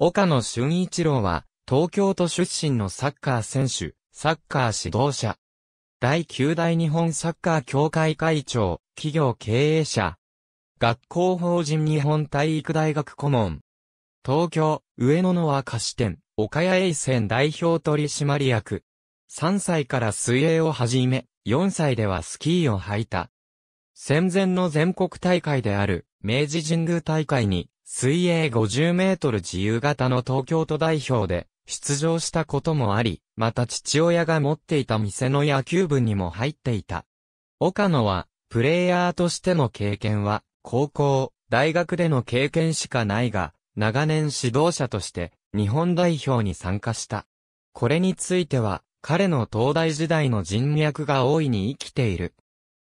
岡野俊一郎は、東京都出身のサッカー選手、サッカー指導者。第9代日本サッカー協会会長、企業経営者。学校法人日本体育大学顧問。東京、上野の和菓子店、岡谷衛船代表取締役。3歳から水泳を始め、4歳ではスキーを履いた。戦前の全国大会である、明治神宮大会に水泳50メートル自由形の東京都代表で出場したこともあり、また父親が持っていた店の野球部にも入っていた。岡野は、プレイヤーとしての経験は、高校、大学での経験しかないが、長年指導者として、日本代表に参加した。これについては、彼の東大時代の人脈が大いに生きている。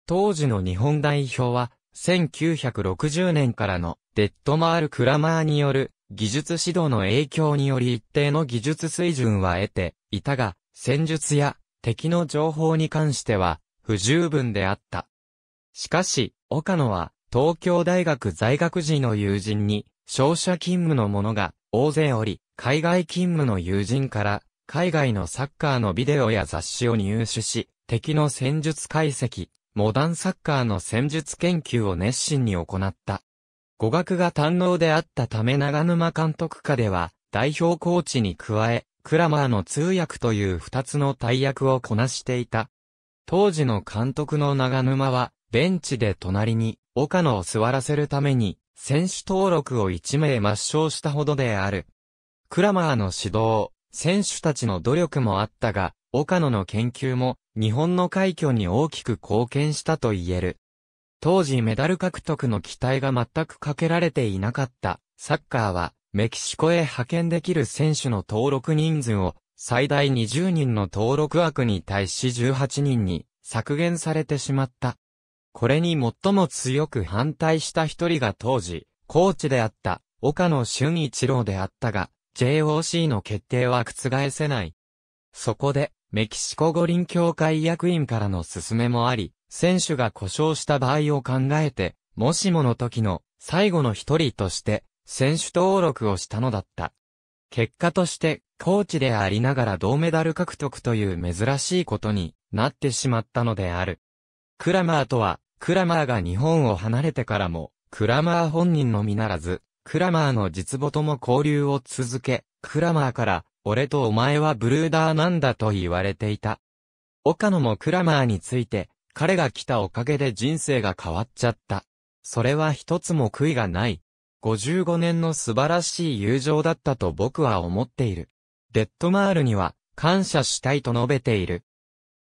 当時の日本代表は、1960年からのデッドマール・クラマーによる技術指導の影響により一定の技術水準は得ていたが、戦術や敵の情報に関しては不十分であった。しかし、岡野は東京大学在学時の友人に商社勤務の者が大勢おり、海外勤務の友人から海外のサッカーのビデオや雑誌を入手し、敵の戦術解析、モダンサッカーの戦術研究を熱心に行った。語学が堪能であったため長沼監督下では、代表コーチに加え、クラマーの通訳という二つの大役をこなしていた。当時の監督の長沼は、ベンチで隣に、岡野を座らせるために、選手登録を一名抹消したほどである。クラマーの指導、選手たちの努力もあったが、岡野の研究も、日本の快挙に大きく貢献したと言える。当時メダル獲得の期待が全くかけられていなかったサッカーはメキシコへ派遣できる選手の登録人数を最大20人の登録枠に対し18人に削減されてしまった。これに最も強く反対した一人が当時、コーチであった岡野俊一郎であったが、JOC の決定は覆せない。そこで、メキシコ五輪協会役員からの勧めもあり、選手が故障した場合を考えて、もしもの時の最後の一人として選手登録をしたのだった。結果として、コーチでありながら銅メダル獲得という珍しいことになってしまったのである。クラマーとは、クラマーが日本を離れてからも、クラマー本人のみならず、クラマーの実母とも交流を続け、クラマーから、俺とお前はブルーダーなんだと言われていた。岡野もクラマーについて、彼が来たおかげで人生が変わっちゃった。それは一つも悔いがない。55年の素晴らしい友情だったと僕は思っている。デッドマールには感謝したいと述べている。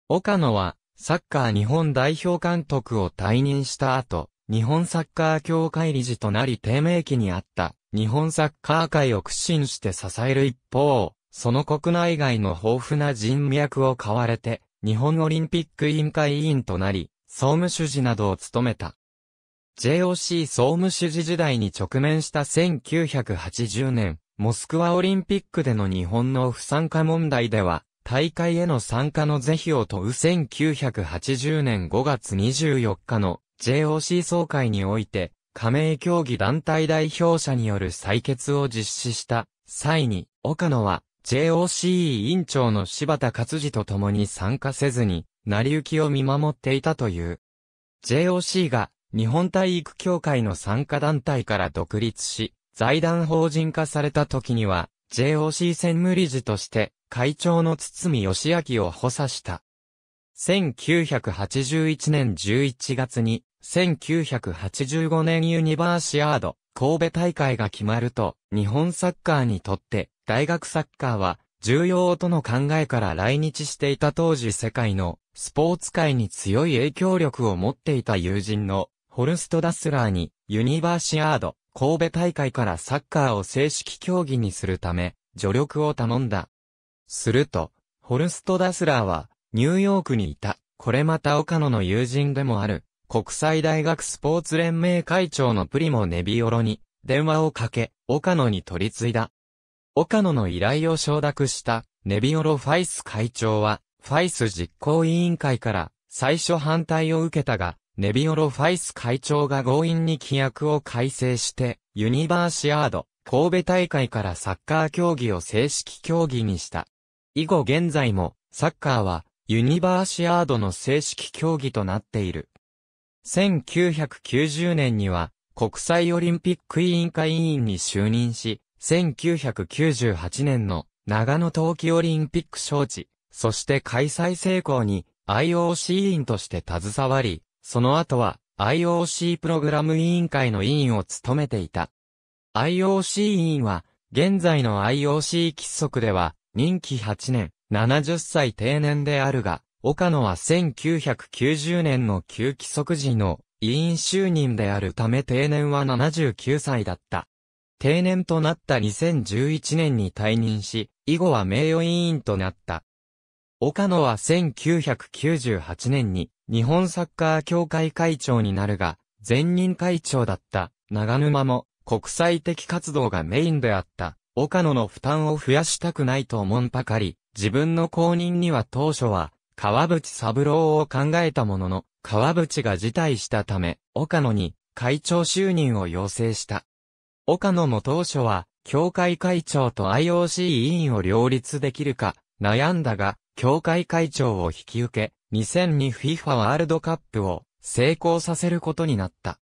岡野はサッカー日本代表監督を退任した後、日本サッカー協会理事となり低迷期にあった日本サッカー界を苦心して支える一方、その国内外の豊富な人脈を買われて、日本オリンピック委員会委員となり、総務主事などを務めた。JOC 総務主事時代に直面した1980年、モスクワオリンピックでの日本の不参加問題では、大会への参加の是非を問う1980年5月24日の JOC 総会において、加盟競技団体代表者による採決を実施した際に、岡野は j o c 委員長の柴田勝治と共に参加せずに、成り行きを見守っていたという。JOC が日本体育協会の参加団体から独立し、財団法人化された時には、JOC 専務理事として会長の堤義明を補佐した。1981年11月に、1985年ユニバーシアード神戸大会が決まると、日本サッカーにとって大学サッカーは重要との考えから来日していた当時世界のスポーツ界に強い影響力を持っていた友人のホルスト・ダスラーにユニバーシアード神戸大会からサッカーを正式競技にするため助力を頼んだ。すると、ホルスト・ダスラーはニューヨークにいた、これまた岡野の友人でもある国際大学スポーツ連盟会長のプリモ・ネビオロに電話をかけ、岡野に取り継いだ。岡野の依頼を承諾したネビオロ・ファイス会長は、ファイス実行委員会から最初反対を受けたが、ネビオロ・ファイス会長が強引に規約を改正して、ユニバーシアード、神戸大会からサッカー競技を正式競技にした。以後現在も、サッカーは、ユニバーシアードの正式競技となっている。1990年には、国際オリンピック委員会委員に就任し、1998年の長野冬季オリンピック招致、そして開催成功に IOC 委員として携わり、その後は IOC プログラム委員会の委員を務めていた。IOC 委員は、現在の IOC 規則では、任期8年、70歳定年であるが、岡野は1990年の旧規則時の委員就任であるため定年は79歳だった。定年となった2011年に退任し、以後は名誉委員となった。岡野は1998年に日本サッカー協会会長になるが、前任会長だった長沼も国際的活動がメインであった。岡野の負担を増やしたくないと思んばかり、自分の後任には当初は川淵三郎を考えたものの、川淵が辞退したため、岡野に会長就任を要請した。岡野も当初は、協会会長と IOC 委員を両立できるか、悩んだが、協会会長を引き受け、2002 FIFA ワールドカップを成功させることになった。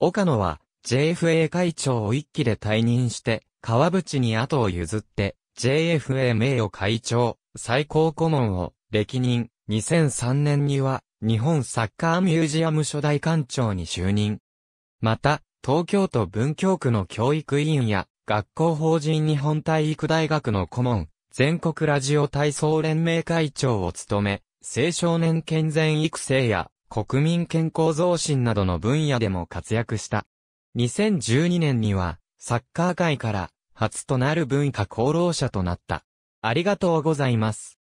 岡野は JFA 会長を一期で退任して、川淵に後を譲って、JFA 名誉会長、最高顧問を歴任、2003年には日本サッカーミュージアム初代館長に就任。また、東京都文京区の教育委員や、学校法人日本体育大学の顧問、全国ラジオ体操連盟会長を務め、青少年健全育成や国民健康増進などの分野でも活躍した。2012年には、サッカー界から初となる文化功労者となった。ありがとうございます。